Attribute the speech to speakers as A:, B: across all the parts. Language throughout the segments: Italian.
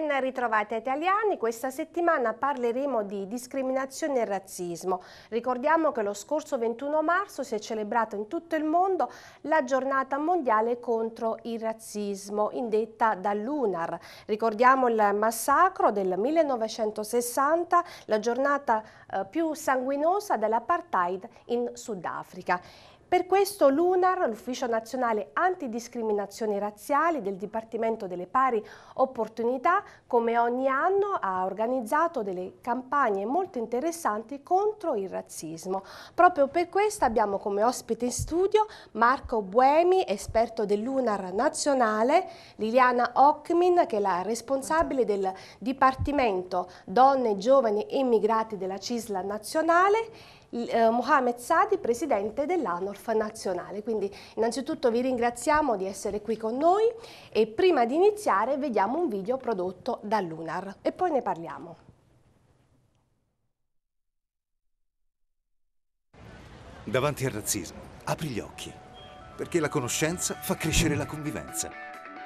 A: Ben ritrovati italiani, questa settimana parleremo di discriminazione e razzismo. Ricordiamo che lo scorso 21 marzo si è celebrato in tutto il mondo la giornata mondiale contro il razzismo, indetta dall'UNAR. Ricordiamo il massacro del 1960, la giornata eh, più sanguinosa dell'apartheid in Sudafrica. Per questo l'UNAR, l'Ufficio Nazionale Antidiscriminazioni Razziali del Dipartimento delle Pari Opportunità, come ogni anno ha organizzato delle campagne molto interessanti contro il razzismo. Proprio per questo abbiamo come ospite in studio Marco Buemi, esperto dell'UNAR nazionale, Liliana Ockmin, che è la responsabile del Dipartimento Donne, Giovani e Immigrati della CISLA nazionale eh, Mohamed Sadi, presidente dell'ANORF nazionale. Quindi innanzitutto vi ringraziamo di essere qui con noi e prima di iniziare vediamo un video prodotto da Lunar e poi ne parliamo.
B: Davanti al razzismo, apri gli occhi, perché la conoscenza fa crescere la convivenza.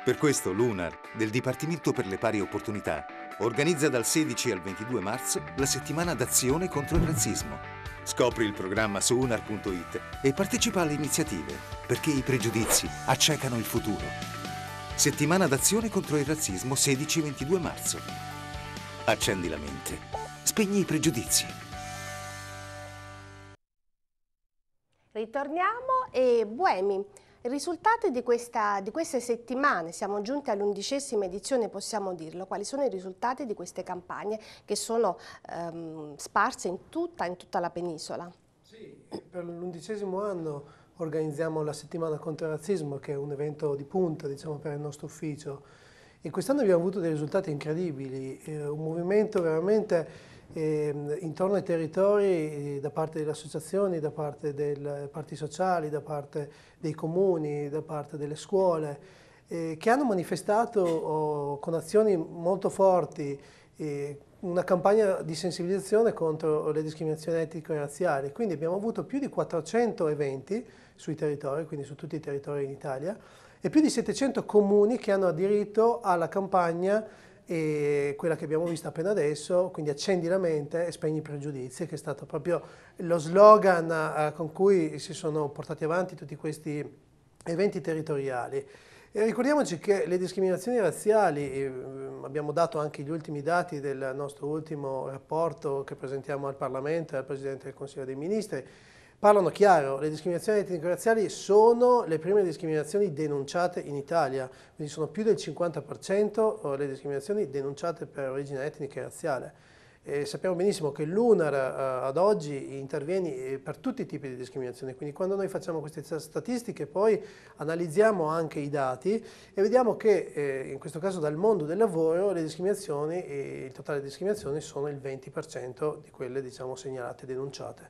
B: Per questo Lunar, del Dipartimento per le Pari Opportunità, organizza dal 16 al 22 marzo la settimana d'azione contro il razzismo Scopri il programma su
C: unar.it e partecipa alle iniziative, perché i pregiudizi accecano il futuro. Settimana d'azione contro il razzismo 16-22 marzo. Accendi la mente. Spegni i pregiudizi.
A: Ritorniamo e Buemi. I risultati di, questa, di queste settimane, siamo giunti all'undicesima edizione, possiamo dirlo, quali sono i risultati di queste campagne che sono ehm, sparse in tutta, in tutta la penisola? Sì, per
B: l'undicesimo anno organizziamo la settimana contro il razzismo, che è un evento di punta diciamo, per il nostro ufficio. E quest'anno abbiamo avuto dei risultati incredibili, eh, un movimento veramente eh, intorno ai territori eh, da parte delle associazioni, da parte dei eh, parti sociali, da parte dei comuni, da parte delle scuole, eh, che hanno manifestato oh, con azioni molto forti eh, una campagna di sensibilizzazione contro le discriminazioni etniche e razziali. Quindi abbiamo avuto più di 400 eventi sui territori, quindi su tutti i territori in Italia, e più di 700 comuni che hanno aderito alla campagna e quella che abbiamo visto appena adesso, quindi accendi la mente e spegni i pregiudizi, che è stato proprio lo slogan eh, con cui si sono portati avanti tutti questi eventi territoriali. E ricordiamoci che le discriminazioni razziali, eh, abbiamo dato anche gli ultimi dati del nostro ultimo rapporto che presentiamo al Parlamento e al Presidente del Consiglio dei Ministri, Parlano chiaro, le discriminazioni etnico-razziali sono le prime discriminazioni denunciate in Italia, quindi sono più del 50% eh, le discriminazioni denunciate per origine etnica e razziale. E sappiamo benissimo che l'UNAR eh, ad oggi interviene eh, per tutti i tipi di discriminazione, quindi quando noi facciamo queste statistiche poi analizziamo anche i dati e vediamo che in questo caso dal mondo del lavoro le discriminazioni, il totale di discriminazioni sono il 20% di quelle diciamo, segnalate, denunciate.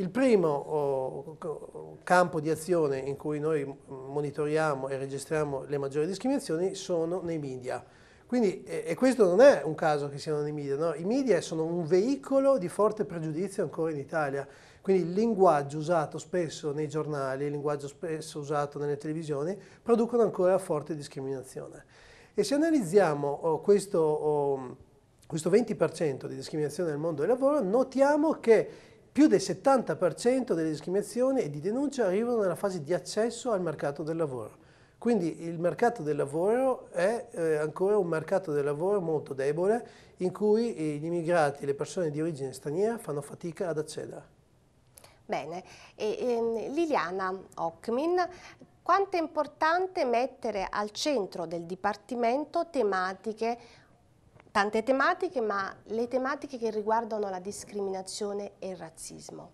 B: Il primo oh, campo di azione in cui noi monitoriamo e registriamo le maggiori discriminazioni sono nei media. Quindi, e questo non è un caso che siano nei media, no? i media sono un veicolo di forte pregiudizio ancora in Italia. Quindi il linguaggio usato spesso nei giornali, il linguaggio spesso usato nelle televisioni, producono ancora forte discriminazione. E se analizziamo oh, questo, oh, questo 20% di discriminazione nel mondo del lavoro, notiamo che più del 70% delle discriminazioni e di denunce arrivano nella fase di accesso al mercato del lavoro. Quindi il mercato del lavoro è eh, ancora un mercato del lavoro molto debole in cui gli immigrati e le persone di origine straniera fanno fatica ad accedere.
A: Bene, e, e, ehm, Liliana Ockmin, quanto è importante mettere al centro del Dipartimento tematiche tante tematiche, ma le tematiche che riguardano la discriminazione e il razzismo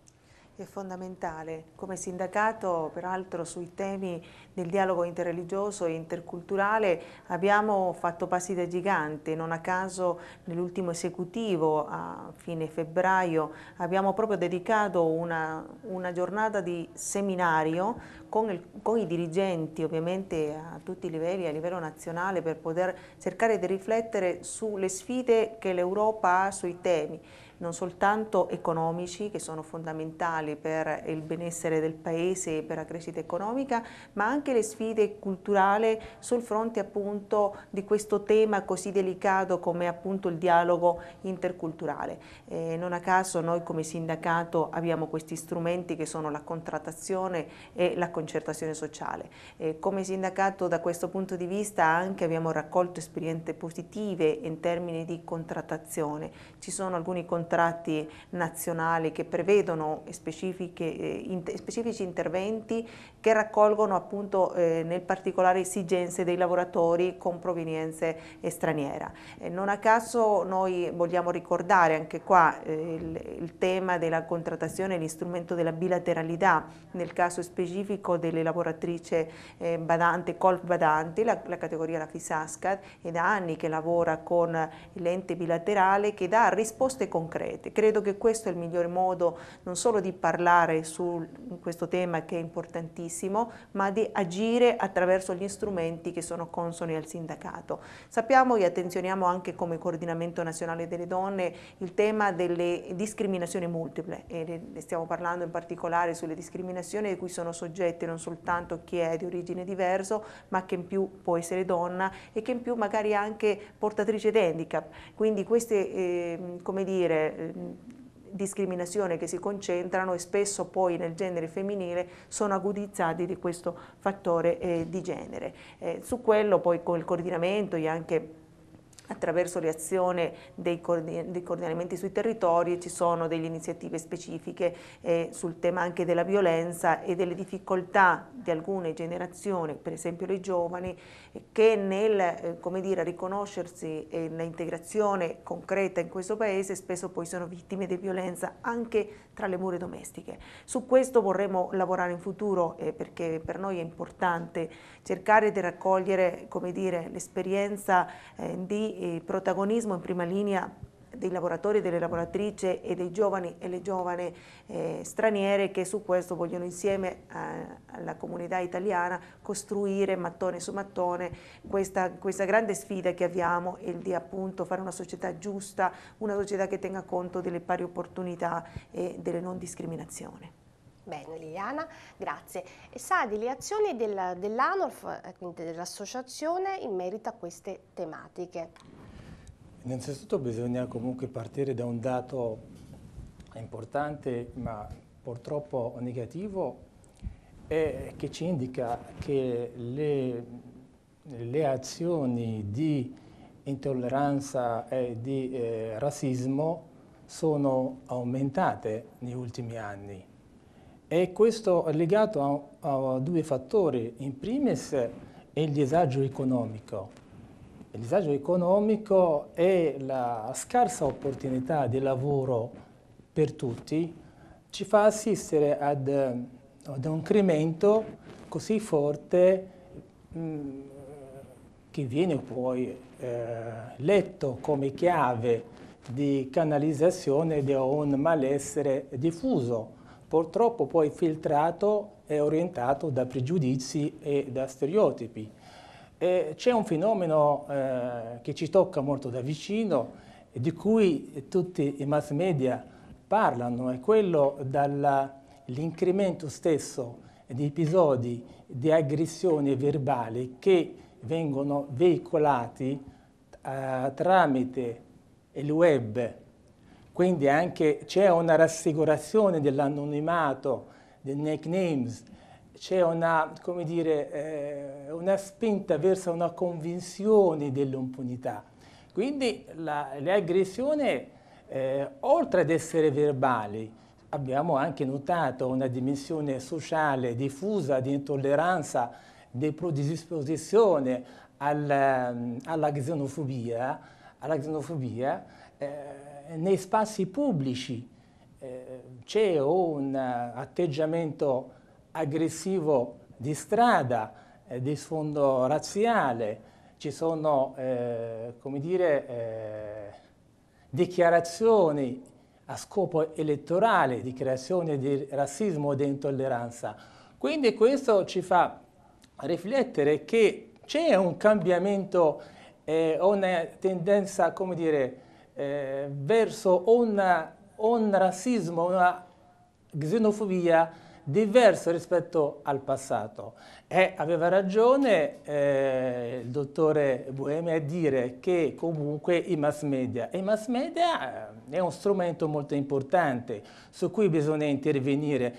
A: è fondamentale.
D: Come sindacato, peraltro, sui temi del dialogo interreligioso e interculturale abbiamo fatto passi da gigante. Non a caso, nell'ultimo esecutivo, a fine febbraio, abbiamo proprio dedicato una, una giornata di seminario con, il, con i dirigenti, ovviamente a tutti i livelli, a livello nazionale, per poter cercare di riflettere sulle sfide che l'Europa ha sui temi non soltanto economici che sono fondamentali per il benessere del paese e per la crescita economica, ma anche le sfide culturali sul fronte appunto di questo tema così delicato come appunto il dialogo interculturale. Eh, non a caso noi come sindacato abbiamo questi strumenti che sono la contrattazione e la concertazione sociale. Eh, come sindacato da questo punto di vista anche abbiamo raccolto esperienze positive in termini di contrattazione. Ci sono alcuni contratti contratti nazionali che prevedono eh, specifici interventi che raccolgono appunto eh, nel particolare esigenze dei lavoratori con provenienze straniera. Eh, non a caso noi vogliamo ricordare anche qua eh, il, il, tema della contrattazione, l'istrumento della bilateralità, nel caso specifico delle lavoratrici eh, badante, colf badanti, la, la, categoria la FISASCAT è da anni che lavora con l'ente bilaterale che dà risposte concrete. Credo che questo è il migliore modo non solo di parlare su questo tema che è importantissimo, benissimo, ma di agire attraverso gli strumenti che sono consoni al sindacato. Sappiamo e attenzioniamo anche come coordinamento nazionale delle donne il tema delle discriminazioni multiple e ne stiamo parlando in particolare sulle discriminazioni di cui sono soggette non soltanto chi è di origine diverso, ma che in più può essere donna e che in più magari anche portatrice di handicap. Quindi queste, eh, come dire, ehm, discriminazione che si concentrano e spesso poi nel genere femminile sono agudizzati di questo fattore eh, di genere. Eh, su quello poi con il coordinamento e anche attraverso le azioni dei, coordinamenti sui territori ci sono delle iniziative specifiche eh, sul tema anche della violenza e delle difficoltà di alcune generazioni, per esempio le giovani, che nel eh, dire, riconoscersi e nell'integrazione concreta in questo paese spesso poi sono vittime di violenza anche tra le mura domestiche. Su questo vorremmo lavorare in futuro eh, perché per noi è importante cercare di raccogliere l'esperienza eh, di di eh, protagonismo in prima linea dei lavoratori delle lavoratrici e dei giovani e le giovani eh, straniere che su questo vogliono insieme a, eh, alla comunità italiana costruire mattone su mattone questa, questa grande sfida che abbiamo e di appunto fare una società giusta, una società che tenga conto delle pari opportunità e delle non discriminazioni.
A: Bene Liliana, grazie. E sa di le azioni del, dell'ANORF, eh, quindi dell'associazione, in merito a queste tematiche?
C: Innanzitutto bisogna comunque partire da un dato importante, ma purtroppo negativo, è che ci indica che le, le azioni di intolleranza e di eh, razzismo sono aumentate negli ultimi anni e questo è legato a, a due fattori. In primis è il disagio economico. Il disagio economico è la scarsa opportunità di lavoro per tutti, ci fa assistere ad, ad un incremento così forte che viene poi eh, letto come chiave di canalizzazione di un malessere diffuso purtroppo poi filtrato e orientato da pregiudizi e da stereotipi. c'è un fenomeno eh, che ci tocca molto da vicino e di cui tutti i mass media parlano, è quello dell'incremento stesso di episodi di aggressioni verbali che vengono veicolati eh, tramite il web quindi c'è una rassicurazione dell'anonimato, dei nicknames, c'è una, eh, una, spinta verso una convinzione dell'impunità. Quindi la, le aggressioni, eh, oltre ad essere verbali, abbiamo anche notato una dimensione sociale diffusa di intolleranza, di predisposizione alla, ehm, alla xenofobia, alla xenofobia eh, eh, nei spazi pubblici eh, c'è un eh, atteggiamento aggressivo di strada, eh, di sfondo razziale, ci sono eh, come dire, eh, dichiarazioni a scopo elettorale di creazione di razzismo e di intolleranza. Quindi questo ci fa riflettere che c'è un cambiamento, eh, una tendenza, come dire, eh, verso una, un razzismo, una xenofobia diversa rispetto al passato. E aveva ragione eh, il dottore Boemi a dire che comunque i mass media, e i mass media eh, è uno strumento molto importante su cui bisogna intervenire,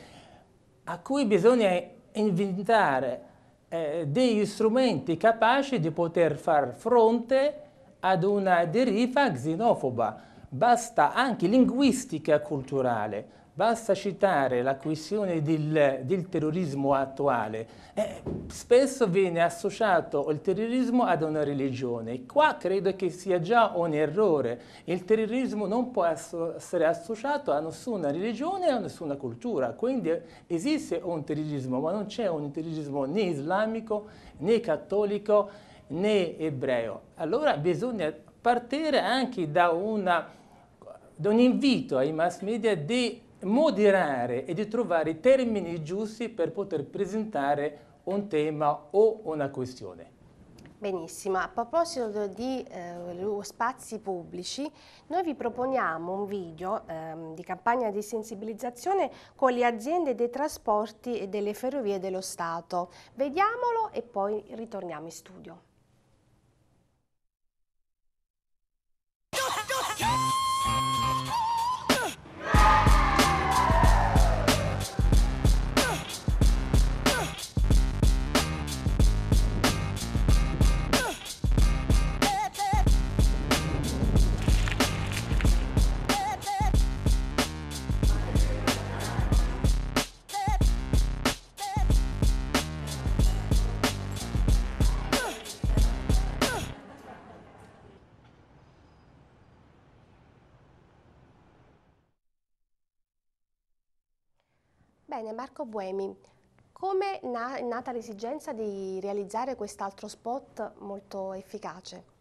C: a cui bisogna inventare eh, degli strumenti capaci di poter far fronte ad una deriva xenofoba. Basta anche linguistica culturale, basta citare la questione del, del terrorismo attuale. Eh, spesso viene associato il terrorismo ad una religione. Qua credo che sia già un errore. Il terrorismo non può asso essere associato a nessuna religione, a nessuna cultura. Quindi esiste un terrorismo, ma non c'è un terrorismo né islamico né cattolico né ebreo. Allora bisogna partire anche da, una, da un invito ai mass media di moderare e di trovare i termini giusti per poter presentare un tema o una questione.
A: Benissimo, a proposito di eh, spazi pubblici, noi vi proponiamo un video eh, di campagna di sensibilizzazione con le aziende dei trasporti e delle ferrovie dello Stato. Vediamolo e poi ritorniamo in studio. Bene, Marco Buemi, come è nata l'esigenza di realizzare quest'altro spot molto efficace?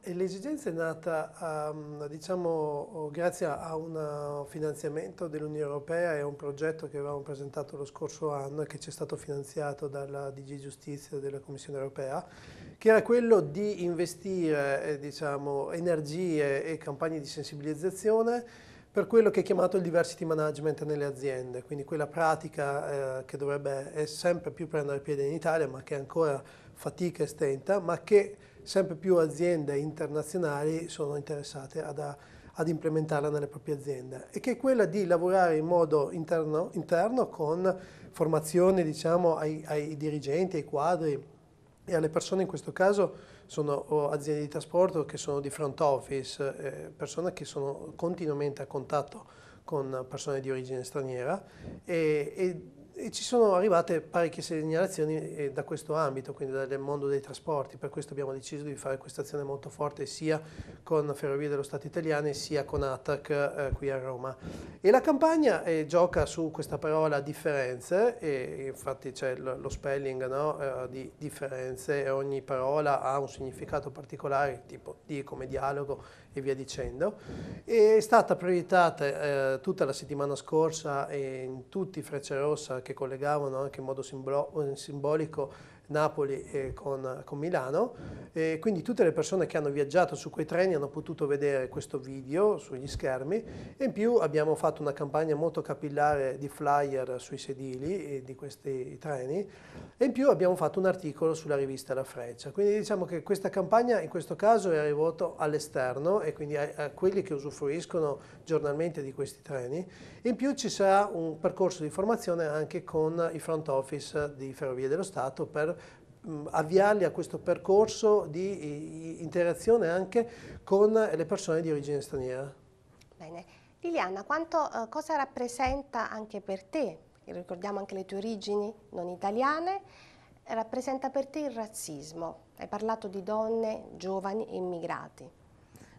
B: Eh, l'esigenza è nata um, diciamo, oh, grazie a un uh, finanziamento dell'Unione Europea e a un progetto che avevamo presentato lo scorso anno e che ci è stato finanziato dalla DG Giustizia della Commissione Europea, che era quello di investire eh, diciamo, energie e campagne di sensibilizzazione per quello che è chiamato il diversity management nelle aziende, quindi quella pratica eh, che dovrebbe sempre più prendere piede in Italia ma che ancora fatica e stenta, ma che sempre più aziende internazionali sono interessate ad, a, ad implementarla nelle proprie aziende e che è quella di lavorare in modo interno, interno con formazione diciamo, ai, ai dirigenti, ai quadri, e alle persone in questo caso sono aziende di trasporto che sono di front office, eh, persone che sono continuamente a contatto con persone di origine straniera e, e e ci sono arrivate parecchie segnalazioni eh, da questo ambito, quindi dal mondo dei trasporti, per questo abbiamo deciso di fare questa azione molto forte sia con Ferrovie dello Stato italiane sia con ATAC eh, qui a Roma. E la campagna eh, gioca su questa parola differenze, e infatti c'è lo spelling no, eh, di differenze e ogni parola ha un significato particolare, tipo di come dialogo e via dicendo. è stata proiettata eh, tutta la settimana scorsa in tutti i Freccia Rossa che collegavano anche in modo simbolico Napoli con, con, Milano, e quindi tutte le persone che hanno viaggiato su quei treni hanno potuto vedere questo video sugli schermi e in più abbiamo fatto una campagna molto capillare di flyer sui sedili di questi treni e in più abbiamo fatto un articolo sulla rivista La Freccia, quindi diciamo che questa campagna in questo caso è rivolta all'esterno e quindi a, a quelli che usufruiscono giornalmente di questi treni, e in più ci sarà un percorso di formazione anche con i front office di Ferrovie dello Stato per Mm, avviarli a questo percorso di interazione anche con le persone di origine straniera.
A: Bene. Liliana, quanto, eh, cosa rappresenta anche per te, ricordiamo anche le tue origini non italiane, rappresenta per te il razzismo? Hai
D: parlato di donne,
A: giovani e immigrati.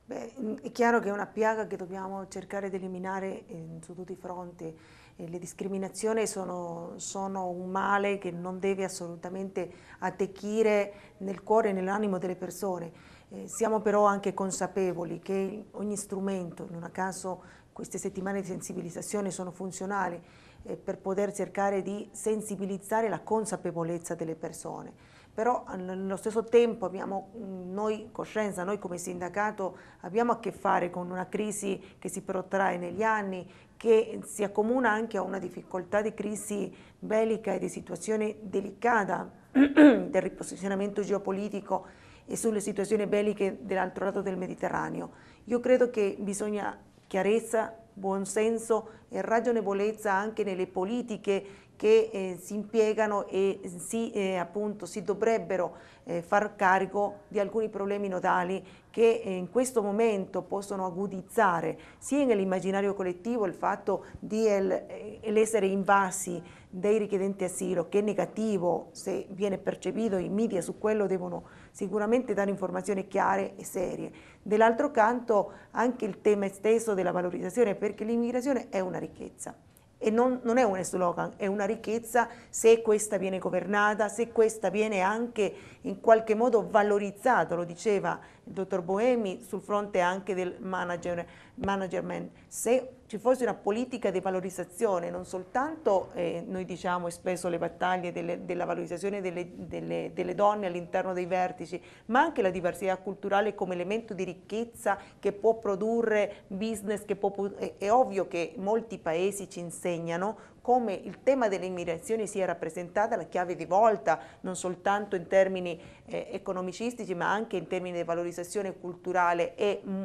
D: Beh, mm, è chiaro che è una piaga che dobbiamo cercare di eliminare eh, su tutti i fronti eh, le discriminazioni sono, sono, un male che non deve assolutamente attecchire nel cuore e nell'animo delle persone. Eh, siamo però anche consapevoli che ogni strumento, non a caso queste settimane di sensibilizzazione sono funzionali eh, per poter cercare di sensibilizzare la consapevolezza delle persone. Però nello stesso tempo abbiamo mm, noi coscienza, noi come sindacato abbiamo a che fare con una crisi che si protrae negli anni, che si accomuna anche a una difficoltà di crisi bellica e di situazione delicata del riposizionamento geopolitico e sulle situazioni belliche dell'altro lato del Mediterraneo. Io credo che bisogna chiarezza, buonsenso e ragionevolezza anche nelle politiche che eh, si impiegano e si, eh, appunto, si dovrebbero eh, far carico di alcuni problemi nodali che eh, in questo momento possono agudizzare sia nell'immaginario collettivo il fatto di l'essere eh, invasi dei richiedenti asilo, che è negativo se viene percepito, in media su quello devono sicuramente dare informazioni chiare e serie. Dall'altro canto anche il tema stesso della valorizzazione, perché l'immigrazione è una ricchezza. E non, non è un slogan, è una ricchezza se questa viene governata, se questa viene anche in qualche modo valorizzata, lo diceva il dottor Boemi sul fronte anche del manager, management, se ci fosse una politica di valorizzazione, non soltanto eh, noi diciamo e spesso le battaglie delle, della valorizzazione delle, delle, delle donne all'interno dei vertici, ma anche la diversità culturale come elemento di ricchezza che può produrre business, che può, è, è ovvio che molti paesi ci insegnano come il tema dell'immigrazione sia rappresentata la chiave di volta, non soltanto in termini eh, economicistici, ma anche in termini di valorizzazione culturale e mh, mm,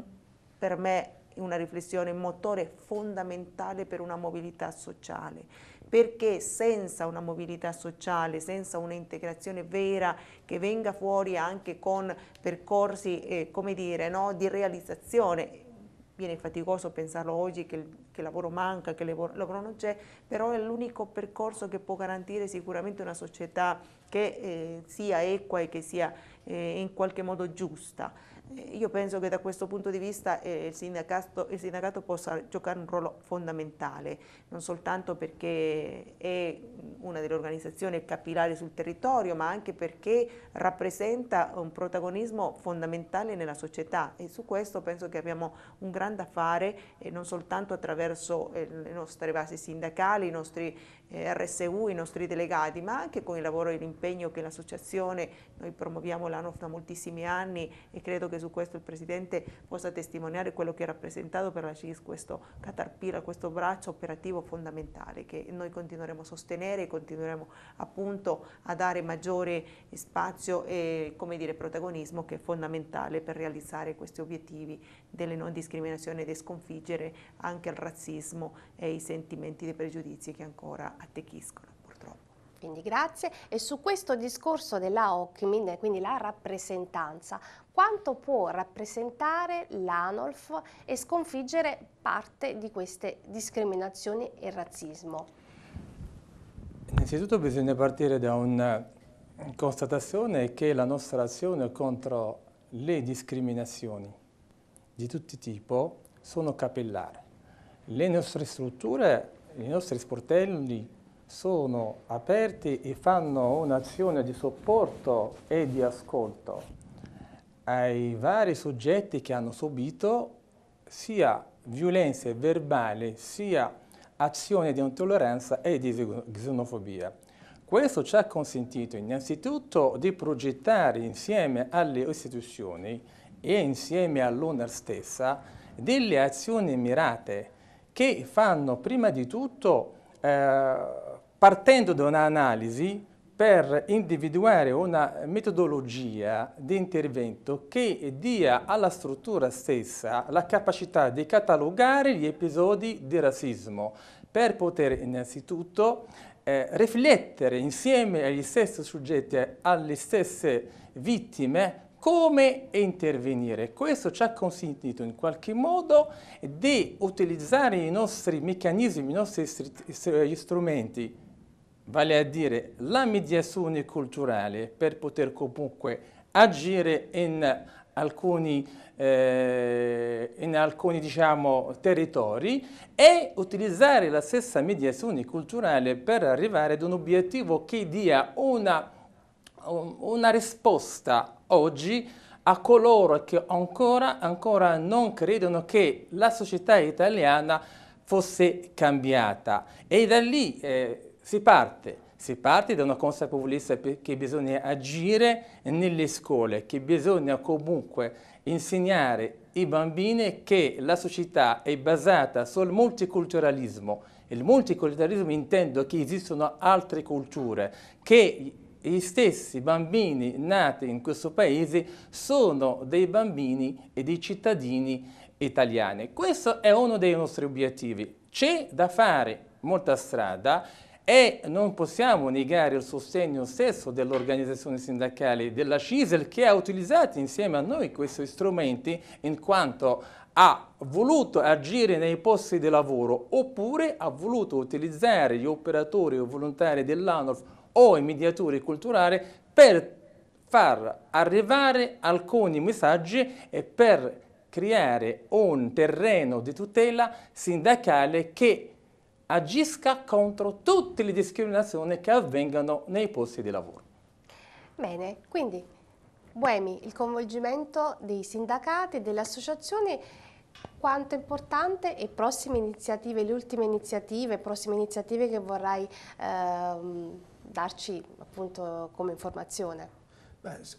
D: per me una riflessione motore fondamentale per una mobilità sociale, perché senza una mobilità sociale, senza un'integrazione vera che venga fuori anche con percorsi eh, come dire, no, di realizzazione, viene faticoso pensarlo oggi che, che lavoro manca, che lavoro, lavoro non c'è, però è l'unico percorso che può garantire sicuramente una società che eh, sia equa e che sia eh, in qualche modo giusta. Eh, io penso che da questo punto di vista eh, il, sindacato, il, sindacato, possa giocare un ruolo fondamentale, non soltanto perché è una delle organizzazioni capillari sul territorio, ma anche perché rappresenta un protagonismo fondamentale nella società e su questo penso che abbiamo un grande affare eh, non soltanto attraverso eh, le nostre basi sindacali, i nostri eh, RSU, i nostri delegati, ma anche con il lavoro e l'impegno che l'associazione, noi promuoviamo l'anno da moltissimi anni e credo che che su questo il Presidente possa testimoniare quello che ha rappresentato per la CIS questo Catarpira, questo braccio operativo fondamentale che noi continueremo a sostenere e continueremo appunto a dare maggiore spazio e come dire, protagonismo che è fondamentale per realizzare questi obiettivi delle non discriminazioni ed sconfiggere anche il razzismo e i sentimenti dei pregiudizi che ancora attecchiscono
A: Quindi grazie e su questo discorso della OCMIN, quindi la rappresentanza, quanto può rappresentare l'ANOLF e sconfiggere parte di queste discriminazioni e razzismo?
C: Innanzitutto bisogna partire da una constatazione che la nostra azione contro le discriminazioni di tutti i tipi sono capillari. Le nostre strutture, i nostri sportelli sono aperti e fanno un'azione di supporto e di ascolto ai vari soggetti che hanno subito sia violenze verbali sia azioni di intolleranza e di xenofobia. Questo ci ha consentito innanzitutto di progettare insieme alle istituzioni e insieme all'ONU stessa delle azioni mirate che fanno prima di tutto, eh, partendo da un'analisi, per individuare una metodologia di intervento che dia alla struttura stessa la capacità di catalogare gli episodi di razzismo per poter innanzitutto eh, riflettere insieme agli stessi soggetti, alle stesse vittime, come intervenire. Questo ci ha consentito in qualche modo di utilizzare i nostri meccanismi, i nostri strumenti vale a dire la mediazione culturale per poter comunque agire in alcuni, eh, in alcuni diciamo, territori e utilizzare la stessa mediazione culturale per arrivare ad un obiettivo che dia una, una risposta oggi a coloro che ancora, ancora non credono che la società italiana fosse cambiata. E da lì... Eh, si parte, si parte da una consapevolezza che bisogna agire nelle scuole, che bisogna comunque insegnare ai bambini che la società è basata sul multiculturalismo. Il multiculturalismo intendo che esistono altre culture, che gli stessi bambini nati in questo paese sono dei bambini e dei cittadini italiani. Questo è uno dei nostri obiettivi. C'è da fare molta strada e non possiamo negare il sostegno stesso dell'organizzazione sindacale della CISL che ha utilizzato insieme a noi questi strumenti in quanto ha voluto agire nei posti di lavoro oppure ha voluto utilizzare gli operatori o volontari dell'ANOF o i mediatori culturali per far arrivare alcuni messaggi e per creare un terreno di tutela sindacale che agisca contro tutte le discriminazioni che avvengano nei posti di lavoro.
A: Bene, quindi Boemi, il coinvolgimento dei sindacati e delle associazioni quanto è importante e prossime iniziative, le ultime iniziative, prossime iniziative che vorrai ehm, darci appunto come informazione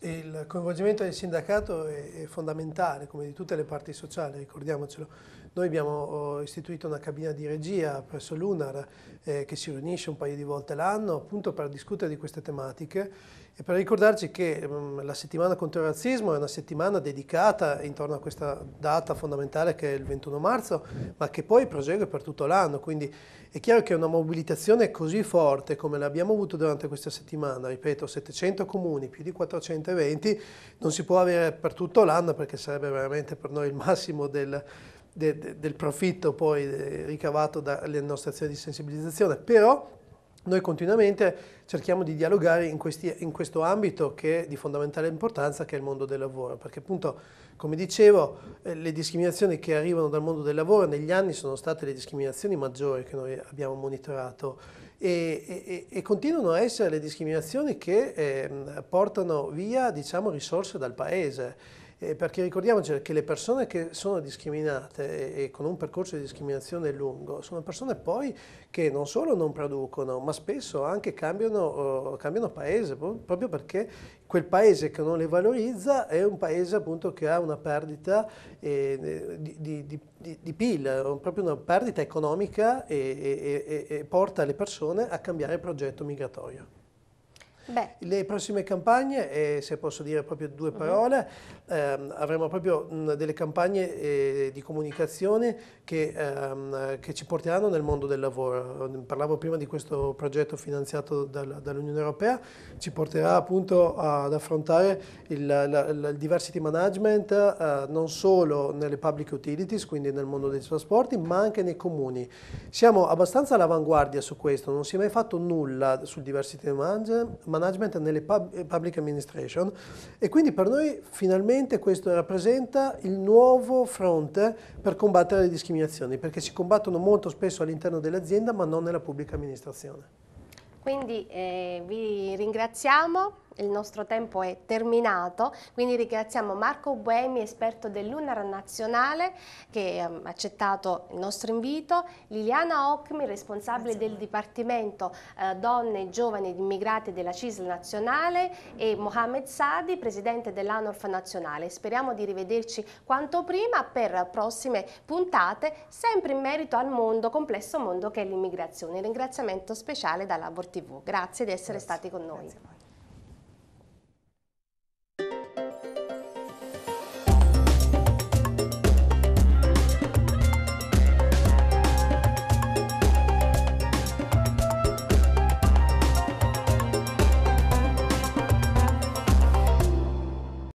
B: il coinvolgimento del sindacato è fondamentale, come di tutte le parti sociali, ricordiamocelo. Noi abbiamo oh, istituito una cabina di regia presso l'UNAR eh, che si riunisce un paio di volte l'anno appunto per discutere di queste tematiche e per ricordarci che mh, mm, la settimana contro il razzismo è una settimana dedicata intorno a questa data fondamentale che è il 21 marzo, ma che poi prosegue per tutto l'anno, quindi è chiaro che una mobilitazione così forte come l'abbiamo avuto durante questa settimana, ripeto, 700 comuni, più di 400 eventi, non si può avere per tutto l'anno perché sarebbe veramente per noi il massimo del, del, del profitto poi eh, ricavato dalle nostre azioni di sensibilizzazione, però noi continuamente cerchiamo di dialogare in, questi, in, questo ambito che è di fondamentale importanza, che è il mondo del lavoro, perché appunto, come dicevo, eh, le discriminazioni che arrivano dal mondo del lavoro negli anni sono state le discriminazioni maggiori che noi abbiamo monitorato e, e, e continuano a essere le discriminazioni che eh, portano via diciamo, risorse dal paese. Eh, perché ricordiamoci che le persone che sono discriminate e, eh, e con un percorso di discriminazione lungo sono persone poi che non solo non producono, ma spesso anche cambiano, uh, cambiano paese, proprio perché quel paese che non le valorizza è un paese appunto che ha una perdita eh, di, di, di, di, PIL, proprio una perdita economica e, e, e porta le persone a cambiare il progetto migratorio. Beh. Le prossime campagne, eh, se posso dire proprio due mhm. parole, uh -huh. ehm, avremo proprio mh, delle campagne eh, di comunicazione che, ehm, che, ci porteranno nel mondo del lavoro. Parlavo prima di questo progetto finanziato dal, dall'Unione Europea, ci porterà appunto ad affrontare il, la, la, il diversity management eh, non solo nelle public utilities, quindi nel mondo dei trasporti, ma anche nei comuni. Siamo abbastanza all'avanguardia su questo, non si è mai fatto nulla sul diversity management management nelle pub, eh, public administration e quindi per noi finalmente questo rappresenta il nuovo fronte per combattere le discriminazioni perché si combattono molto spesso all'interno dell'azienda ma non nella pubblica amministrazione.
A: Quindi eh, vi ringraziamo il nostro tempo è terminato, quindi ringraziamo Marco Buemi, esperto dell'UNAR nazionale, che ehm, ha accettato il nostro invito, Liliana Ocmi, responsabile del Dipartimento eh, Donne, Giovani ed Immigrati della CISL nazionale e Mohamed Sadi, presidente dell'ANORF nazionale. Speriamo di rivederci quanto prima per prossime puntate, sempre in merito al mondo, complesso mondo che è l'immigrazione. Ringraziamento speciale da Labor TV. Grazie di essere Grazie. stati con noi.